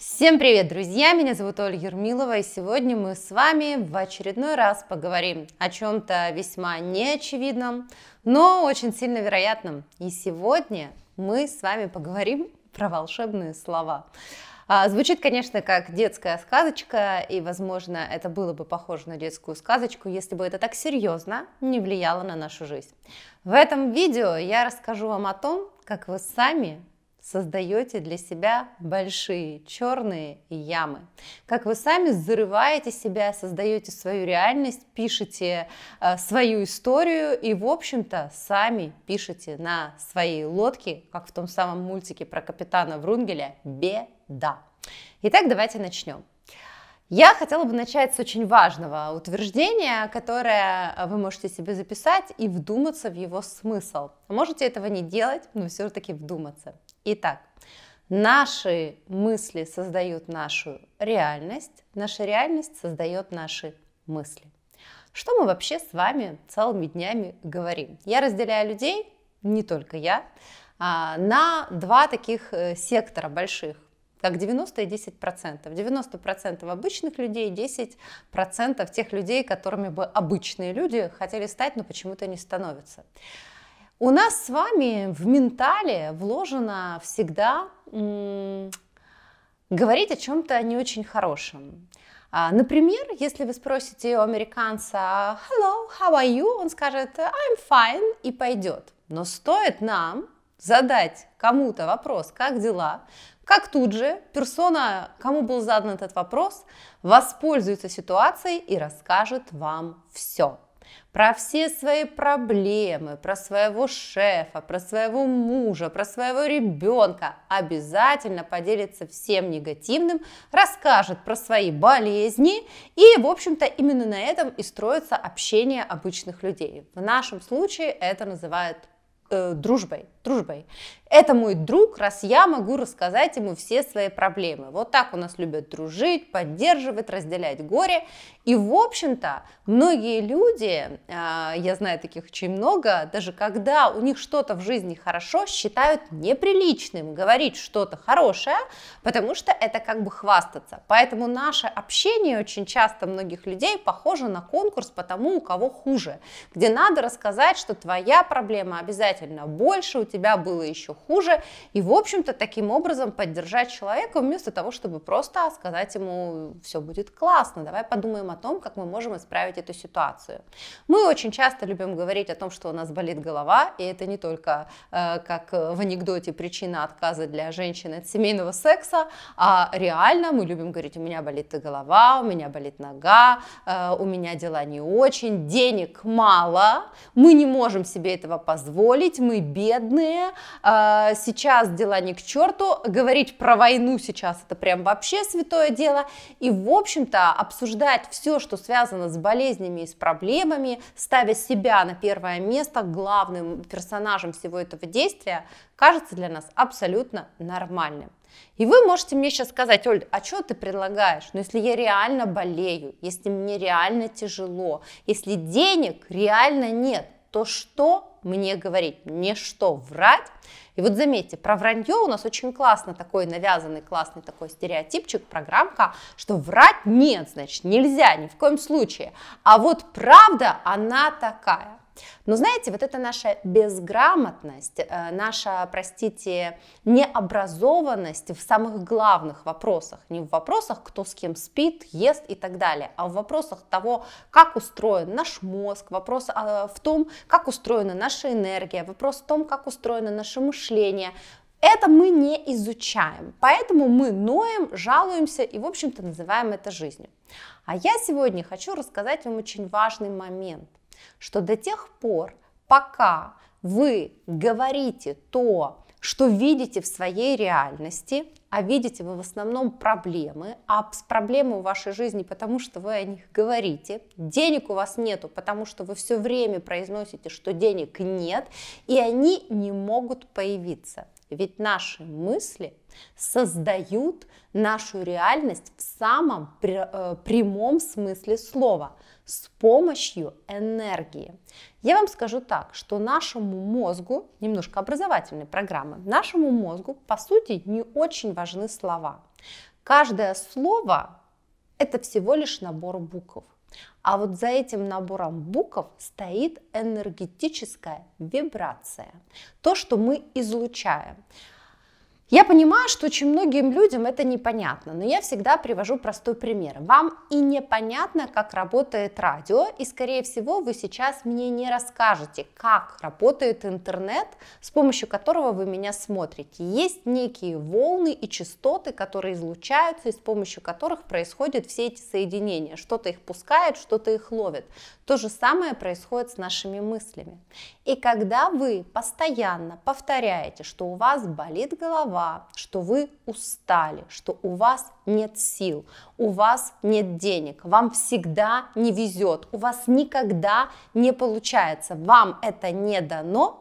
Всем привет, друзья! Меня зовут Ольга Ермилова, и сегодня мы с вами в очередной раз поговорим о чем-то весьма неочевидном, но очень сильно вероятном. И сегодня мы с вами поговорим про волшебные слова. А, звучит, конечно, как детская сказочка, и, возможно, это было бы похоже на детскую сказочку, если бы это так серьезно не влияло на нашу жизнь. В этом видео я расскажу вам о том, как вы сами создаете для себя большие черные ямы. Как вы сами зарываете себя, создаете свою реальность, пишете э, свою историю и, в общем-то, сами пишете на своей лодке, как в том самом мультике про капитана Врунгеля, беда. Итак, давайте начнем. Я хотела бы начать с очень важного утверждения, которое вы можете себе записать и вдуматься в его смысл. Можете этого не делать, но все-таки вдуматься. Итак, наши мысли создают нашу реальность, наша реальность создает наши мысли. Что мы вообще с вами целыми днями говорим? Я разделяю людей, не только я, а, на два таких э, сектора больших как 90 и 10 процентов. 90 процентов обычных людей, 10 процентов тех людей, которыми бы обычные люди хотели стать, но почему-то не становятся. У нас с вами в ментале вложено всегда м- говорить о чем-то не очень хорошем. А, например, если вы спросите у американца «Hello, how are you?», он скажет «I'm fine» и пойдет. Но стоит нам задать кому-то вопрос «Как дела?», как тут же персона, кому был задан этот вопрос, воспользуется ситуацией и расскажет вам все про все свои проблемы, про своего шефа, про своего мужа, про своего ребенка, обязательно поделится всем негативным, расскажет про свои болезни и, в общем-то, именно на этом и строится общение обычных людей. В нашем случае это называют э, дружбой, дружбой. Это мой друг, раз я могу рассказать ему все свои проблемы. Вот так у нас любят дружить, поддерживать, разделять горе. И, в общем-то, многие люди, а, я знаю таких очень много, даже когда у них что-то в жизни хорошо, считают неприличным говорить что-то хорошее, потому что это как бы хвастаться. Поэтому наше общение очень часто многих людей похоже на конкурс по тому, у кого хуже, где надо рассказать, что твоя проблема обязательно больше, у тебя было еще хуже, и, в общем-то, таким образом поддержать человека вместо того, чтобы просто сказать ему, все будет классно, давай подумаем о том, как мы можем исправить эту ситуацию. Мы очень часто любим говорить о том, что у нас болит голова, и это не только, э, как в анекдоте, причина отказа для женщины от семейного секса, а реально мы любим говорить, у меня болит голова, у меня болит нога, э, у меня дела не очень, денег мало, мы не можем себе этого позволить, мы бедные, э, а, сейчас дела не к черту, говорить про войну сейчас это прям вообще святое дело, и в общем-то обсуждать все, что связано с болезнями и с проблемами, ставя себя на первое место главным персонажем всего этого действия, кажется для нас абсолютно нормальным. И вы можете мне сейчас сказать, Оль, а что ты предлагаешь? Но ну, если я реально болею, если мне реально тяжело, если денег реально нет, то что мне говорить? Мне что, врать? И вот заметьте, про вранье у нас очень классно такой навязанный классный такой стереотипчик, программка, что врать нет, значит, нельзя ни в коем случае. А вот правда, она такая. Но знаете, вот эта наша безграмотность, э, наша, простите, необразованность в самых главных вопросах, не в вопросах, кто с кем спит, ест и так далее, а в вопросах того, как устроен наш мозг, вопрос а, в том, как устроена наша энергия, вопрос в том, как устроено наше мышление, это мы не изучаем, поэтому мы ноем, жалуемся и, в общем-то, называем это жизнью. А я сегодня хочу рассказать вам очень важный момент что до тех пор, пока вы говорите то, что видите в своей реальности, а видите вы в основном проблемы, а с проблемы в вашей жизни, потому что вы о них говорите, денег у вас нету, потому что вы все время произносите, что денег нет, и они не могут появиться. Ведь наши мысли создают нашу реальность в самом э, прямом смысле слова – с помощью энергии. Я вам скажу так, что нашему мозгу, немножко образовательной программы, нашему мозгу, по сути, не очень важны слова. Каждое слово – это всего лишь набор букв. А вот за этим набором букв стоит энергетическая вибрация, то, что мы излучаем. Я понимаю, что очень многим людям это непонятно, но я всегда привожу простой пример. Вам и непонятно, как работает радио, и, скорее всего, вы сейчас мне не расскажете, как работает интернет, с помощью которого вы меня смотрите. Есть некие волны и частоты, которые излучаются, и с помощью которых происходят все эти соединения. Что-то их пускает, что-то их ловит. То же самое происходит с нашими мыслями. И когда вы постоянно повторяете, что у вас болит голова, слова, что вы устали, что у вас нет сил, у вас нет денег, вам всегда не везет, у вас никогда не получается, вам это не дано,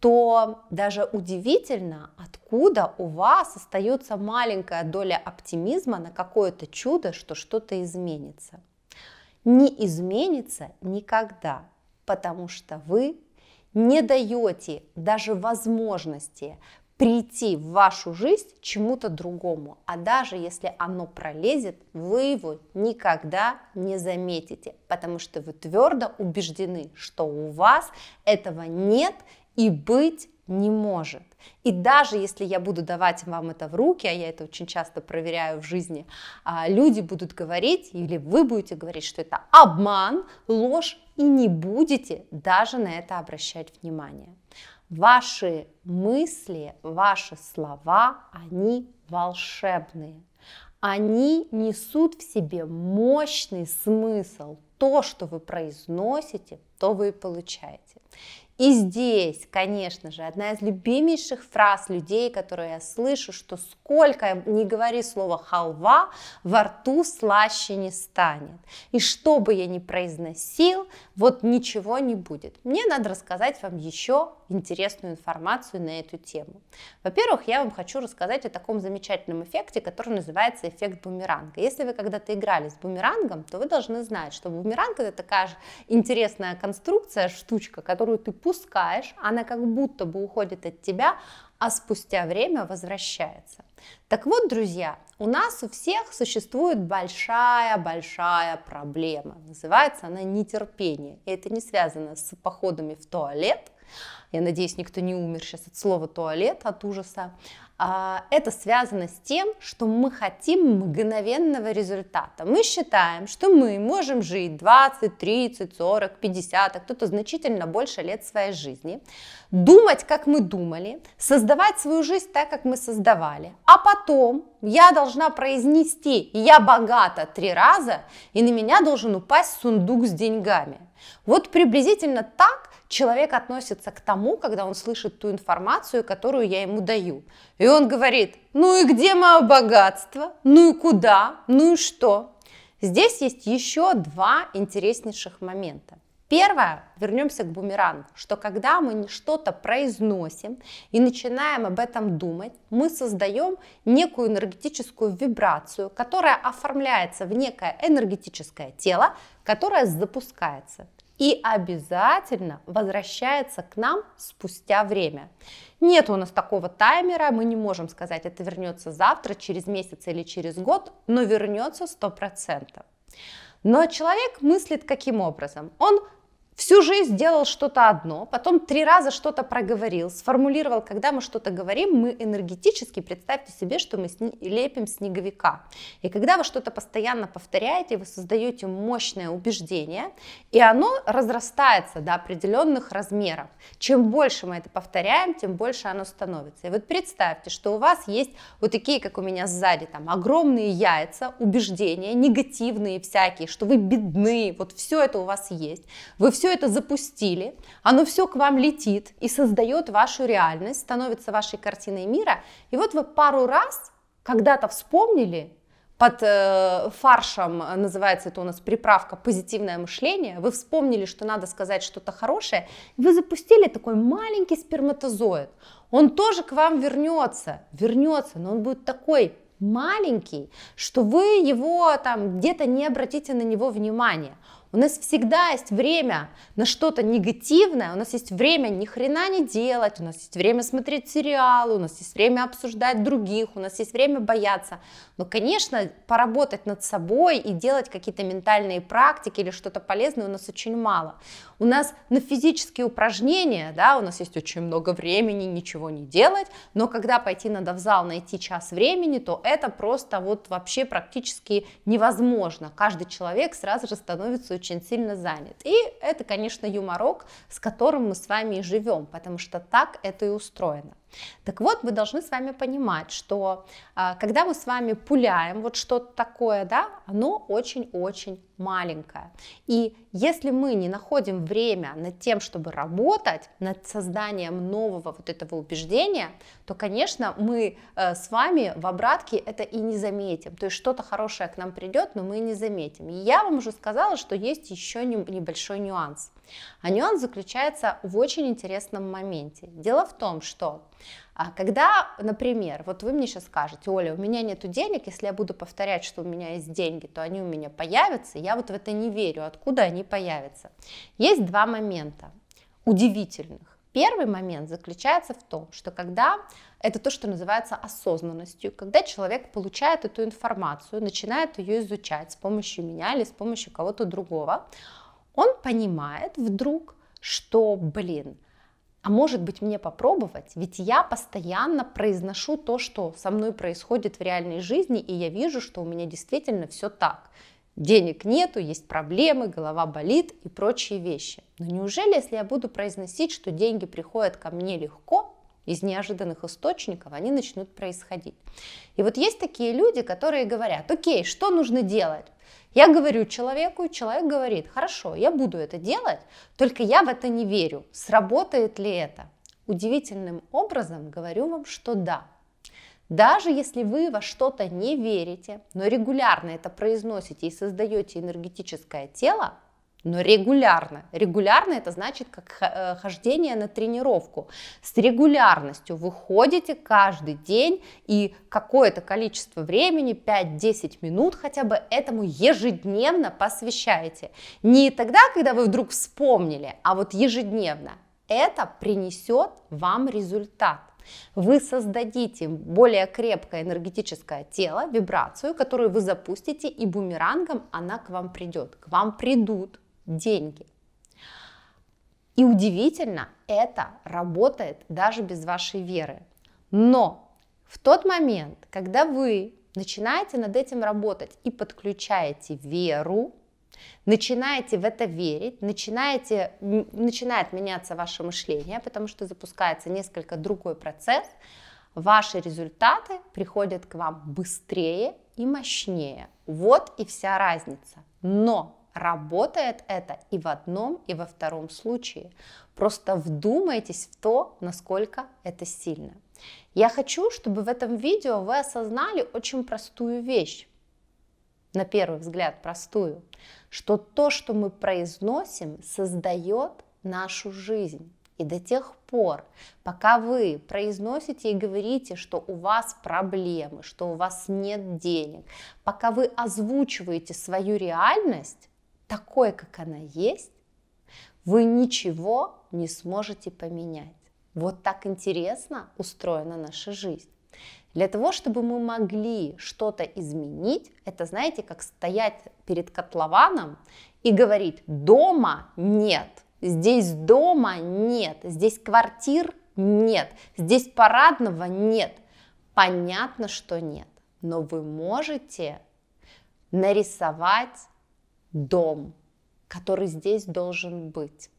то даже удивительно, откуда у вас остается маленькая доля оптимизма на какое-то чудо, что что-то изменится. Не изменится никогда, потому что вы не даете даже возможности прийти в вашу жизнь чему-то другому. А даже если оно пролезет, вы его никогда не заметите, потому что вы твердо убеждены, что у вас этого нет и быть не может. И даже если я буду давать вам это в руки, а я это очень часто проверяю в жизни, а, люди будут говорить, или вы будете говорить, что это обман, ложь, и не будете даже на это обращать внимание. Ваши мысли, ваши слова, они волшебные. Они несут в себе мощный смысл. То, что вы произносите, то вы и получаете. И здесь, конечно же, одна из любимейших фраз людей, которые я слышу, что сколько не говори слово халва, во рту слаще не станет. И что бы я ни произносил, вот ничего не будет. Мне надо рассказать вам еще интересную информацию на эту тему. Во-первых, я вам хочу рассказать о таком замечательном эффекте, который называется эффект бумеранга. Если вы когда-то играли с бумерангом, то вы должны знать, что бумеранг это такая интересная конструкция, штучка, которую ты пускаешь, она как будто бы уходит от тебя, а спустя время возвращается. Так вот, друзья, у нас у всех существует большая-большая проблема. Называется она нетерпение. И это не связано с походами в туалет, я надеюсь, никто не умер сейчас от слова туалет, от ужаса. А, это связано с тем, что мы хотим мгновенного результата. Мы считаем, что мы можем жить 20, 30, 40, 50, а кто-то значительно больше лет своей жизни, думать, как мы думали, создавать свою жизнь так, как мы создавали. А потом я должна произнести «я богата» три раза, и на меня должен упасть сундук с деньгами. Вот приблизительно так человек относится к тому, когда он слышит ту информацию, которую я ему даю. И он говорит, ну и где мое богатство? Ну и куда? Ну и что? Здесь есть еще два интереснейших момента. Первое, вернемся к бумерангу, что когда мы что-то произносим и начинаем об этом думать, мы создаем некую энергетическую вибрацию, которая оформляется в некое энергетическое тело, которое запускается и обязательно возвращается к нам спустя время. Нет у нас такого таймера, мы не можем сказать, это вернется завтра, через месяц или через год, но вернется 100%. Но человек мыслит каким образом? Он всю жизнь делал что-то одно, потом три раза что-то проговорил, сформулировал, когда мы что-то говорим, мы энергетически, представьте себе, что мы сни- лепим снеговика. И когда вы что-то постоянно повторяете, вы создаете мощное убеждение, и оно разрастается до определенных размеров. Чем больше мы это повторяем, тем больше оно становится. И вот представьте, что у вас есть вот такие, как у меня сзади, там огромные яйца, убеждения, негативные всякие, что вы бедны, вот все это у вас есть. Вы все все это запустили, оно все к вам летит и создает вашу реальность, становится вашей картиной мира. И вот вы пару раз когда-то вспомнили, под э, фаршем э, называется это у нас приправка позитивное мышление, вы вспомнили, что надо сказать что-то хорошее, вы запустили такой маленький сперматозоид. Он тоже к вам вернется, вернется, но он будет такой маленький, что вы его там где-то не обратите на него внимания. У нас всегда есть время на что-то негативное, у нас есть время ни хрена не делать, у нас есть время смотреть сериалы, у нас есть время обсуждать других, у нас есть время бояться. Но, конечно, поработать над собой и делать какие-то ментальные практики или что-то полезное у нас очень мало. У нас на физические упражнения, да, у нас есть очень много времени ничего не делать, но когда пойти надо в зал найти час времени, то это просто вот вообще практически невозможно. Каждый человек сразу же становится очень очень сильно занят. И это, конечно, юморок, с которым мы с вами и живем, потому что так это и устроено. Так вот, мы должны с вами понимать, что а, когда мы с вами пуляем вот что-то такое, да, оно очень-очень маленькое. И если мы не находим время над тем, чтобы работать над созданием нового вот этого убеждения, то, конечно, мы э, с вами в обратке это и не заметим. То есть что-то хорошее к нам придет, но мы не заметим. И я вам уже сказала, что есть еще небольшой нюанс. А нюанс заключается в очень интересном моменте. Дело в том, что а, когда, например, вот вы мне сейчас скажете, Оля, у меня нет денег, если я буду повторять, что у меня есть деньги, то они у меня появятся, я вот в это не верю, откуда они появятся. Есть два момента удивительных. Первый момент заключается в том, что когда это то, что называется осознанностью, когда человек получает эту информацию, начинает ее изучать с помощью меня или с помощью кого-то другого, он понимает вдруг, что, блин, а может быть мне попробовать? Ведь я постоянно произношу то, что со мной происходит в реальной жизни, и я вижу, что у меня действительно все так. Денег нету, есть проблемы, голова болит и прочие вещи. Но неужели, если я буду произносить, что деньги приходят ко мне легко, из неожиданных источников они начнут происходить. И вот есть такие люди, которые говорят, окей, что нужно делать? Я говорю человеку, и человек говорит, хорошо, я буду это делать, только я в это не верю. Сработает ли это? Удивительным образом говорю вам, что да. Даже если вы во что-то не верите, но регулярно это произносите и создаете энергетическое тело, но регулярно. Регулярно это значит как э, хождение на тренировку. С регулярностью вы ходите каждый день и какое-то количество времени, 5-10 минут хотя бы этому ежедневно посвящаете. Не тогда, когда вы вдруг вспомнили, а вот ежедневно. Это принесет вам результат. Вы создадите более крепкое энергетическое тело, вибрацию, которую вы запустите, и бумерангом она к вам придет. К вам придут деньги. И удивительно, это работает даже без вашей веры. Но в тот момент, когда вы начинаете над этим работать и подключаете веру, начинаете в это верить, начинаете, начинает меняться ваше мышление, потому что запускается несколько другой процесс, ваши результаты приходят к вам быстрее и мощнее. Вот и вся разница. Но Работает это и в одном, и во втором случае. Просто вдумайтесь в то, насколько это сильно. Я хочу, чтобы в этом видео вы осознали очень простую вещь, на первый взгляд простую, что то, что мы произносим, создает нашу жизнь. И до тех пор, пока вы произносите и говорите, что у вас проблемы, что у вас нет денег, пока вы озвучиваете свою реальность, такой, как она есть, вы ничего не сможете поменять. Вот так интересно устроена наша жизнь. Для того, чтобы мы могли что-то изменить, это, знаете, как стоять перед котлованом и говорить, дома нет, здесь дома нет, здесь квартир нет, здесь парадного нет. Понятно, что нет, но вы можете нарисовать дом, который здесь должен быть.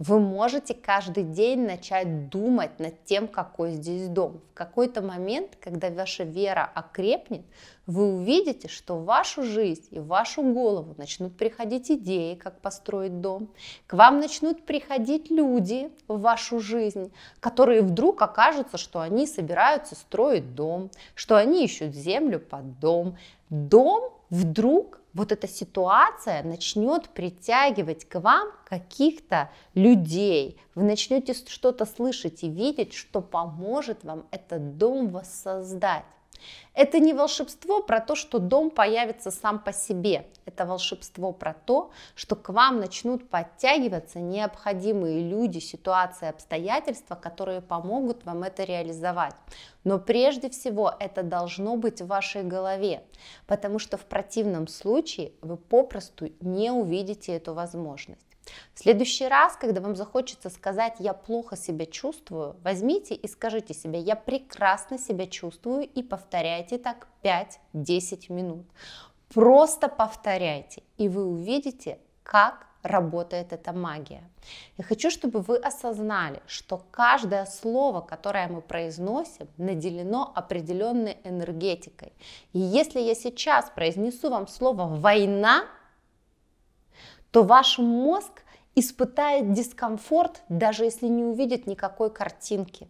Вы можете каждый день начать думать над тем, какой здесь дом. В какой-то момент, когда ваша вера окрепнет, вы увидите, что в вашу жизнь и в вашу голову начнут приходить идеи, как построить дом. К вам начнут приходить люди в вашу жизнь, которые вдруг окажутся, что они собираются строить дом, что они ищут землю под дом. Дом вдруг вот эта ситуация начнет притягивать к вам каких-то людей, вы начнете что-то слышать и видеть, что поможет вам этот дом воссоздать. Это не волшебство про то, что дом появится сам по себе. Это волшебство про то, что к вам начнут подтягиваться необходимые люди, ситуации, обстоятельства, которые помогут вам это реализовать. Но прежде всего это должно быть в вашей голове, потому что в противном случае вы попросту не увидите эту возможность. В следующий раз, когда вам захочется сказать «я плохо себя чувствую», возьмите и скажите себе «я прекрасно себя чувствую» и повторяйте так 5-10 минут. Просто повторяйте, и вы увидите, как работает эта магия. Я хочу, чтобы вы осознали, что каждое слово, которое мы произносим, наделено определенной энергетикой. И если я сейчас произнесу вам слово «война», то ваш мозг испытает дискомфорт, даже если не увидит никакой картинки.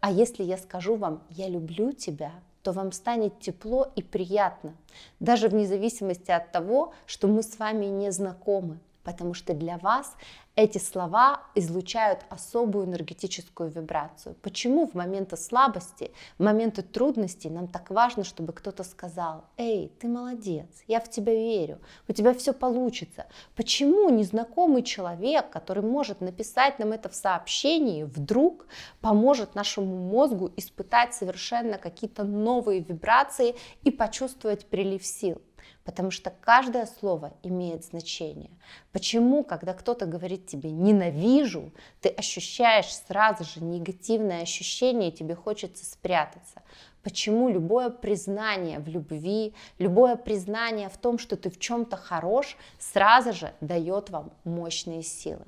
А если я скажу вам «я люблю тебя», то вам станет тепло и приятно, даже вне зависимости от того, что мы с вами не знакомы потому что для вас эти слова излучают особую энергетическую вибрацию. Почему в моменты слабости, в моменты трудностей нам так важно, чтобы кто-то сказал, эй, ты молодец, я в тебя верю, у тебя все получится. Почему незнакомый человек, который может написать нам это в сообщении, вдруг поможет нашему мозгу испытать совершенно какие-то новые вибрации и почувствовать прилив сил? потому что каждое слово имеет значение. Почему, когда кто-то говорит тебе «ненавижу», ты ощущаешь сразу же негативное ощущение, и тебе хочется спрятаться? Почему любое признание в любви, любое признание в том, что ты в чем-то хорош, сразу же дает вам мощные силы?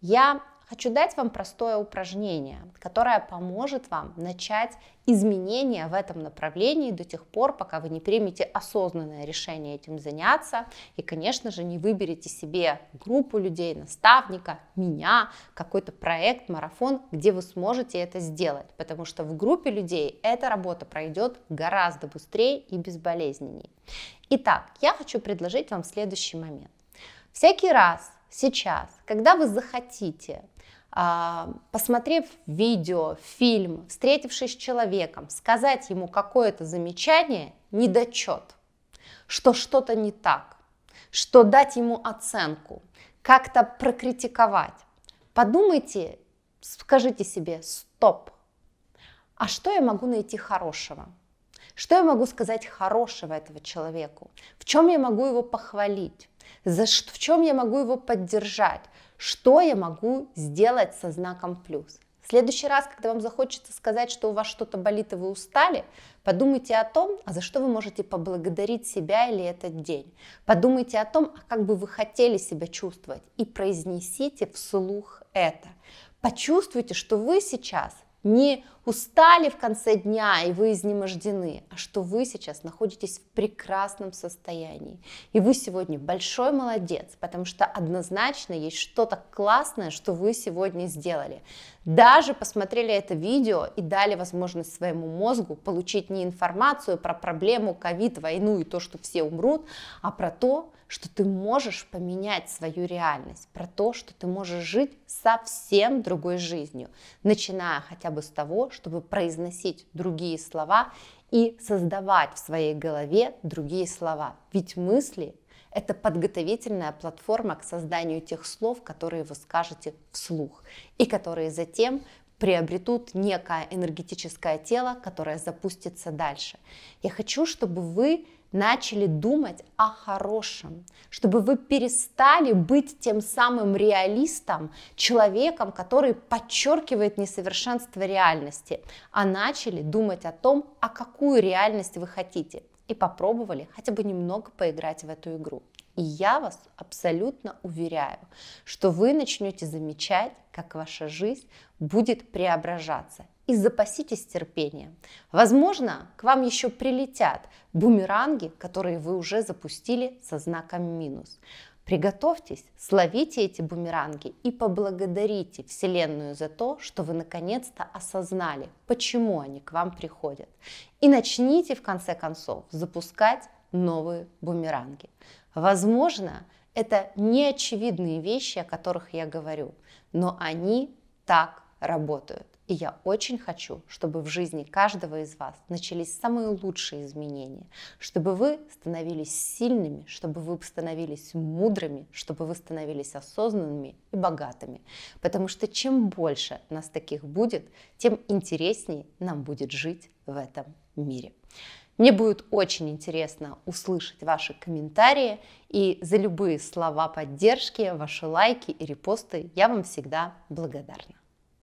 Я хочу дать вам простое упражнение, которое поможет вам начать изменения в этом направлении до тех пор, пока вы не примете осознанное решение этим заняться и, конечно же, не выберете себе группу людей, наставника, меня, какой-то проект, марафон, где вы сможете это сделать, потому что в группе людей эта работа пройдет гораздо быстрее и безболезненнее. Итак, я хочу предложить вам следующий момент. Всякий раз, сейчас, когда вы захотите а, посмотрев видео, фильм, встретившись с человеком, сказать ему какое-то замечание, недочет, что что-то не так, что дать ему оценку, как-то прокритиковать. Подумайте, скажите себе «стоп». А что я могу найти хорошего? Что я могу сказать хорошего этого человеку? В чем я могу его похвалить? За что, в чем я могу его поддержать? Что я могу сделать со знаком плюс? В следующий раз, когда вам захочется сказать, что у вас что-то болит и вы устали, подумайте о том, а за что вы можете поблагодарить себя или этот день. Подумайте о том, а как бы вы хотели себя чувствовать, и произнесите вслух это. Почувствуйте, что вы сейчас не устали в конце дня и вы изнемождены, а что вы сейчас находитесь в прекрасном состоянии. И вы сегодня большой молодец, потому что однозначно есть что-то классное, что вы сегодня сделали. Даже посмотрели это видео и дали возможность своему мозгу получить не информацию про проблему ковид, войну и то, что все умрут, а про то, что ты можешь поменять свою реальность, про то, что ты можешь жить совсем другой жизнью, начиная хотя бы с того, чтобы произносить другие слова и создавать в своей голове другие слова. Ведь мысли – это подготовительная платформа к созданию тех слов, которые вы скажете вслух, и которые затем приобретут некое энергетическое тело, которое запустится дальше. Я хочу, чтобы вы начали думать о хорошем, чтобы вы перестали быть тем самым реалистом, человеком, который подчеркивает несовершенство реальности, а начали думать о том, о какую реальность вы хотите, и попробовали хотя бы немного поиграть в эту игру. И я вас абсолютно уверяю, что вы начнете замечать, как ваша жизнь будет преображаться и запаситесь терпением. Возможно, к вам еще прилетят бумеранги, которые вы уже запустили со знаком минус. Приготовьтесь, словите эти бумеранги и поблагодарите Вселенную за то, что вы наконец-то осознали, почему они к вам приходят. И начните, в конце концов, запускать новые бумеранги. Возможно, это неочевидные вещи, о которых я говорю, но они так работают. И я очень хочу, чтобы в жизни каждого из вас начались самые лучшие изменения, чтобы вы становились сильными, чтобы вы становились мудрыми, чтобы вы становились осознанными и богатыми. Потому что чем больше нас таких будет, тем интереснее нам будет жить в этом мире. Мне будет очень интересно услышать ваши комментарии и за любые слова поддержки, ваши лайки и репосты я вам всегда благодарна.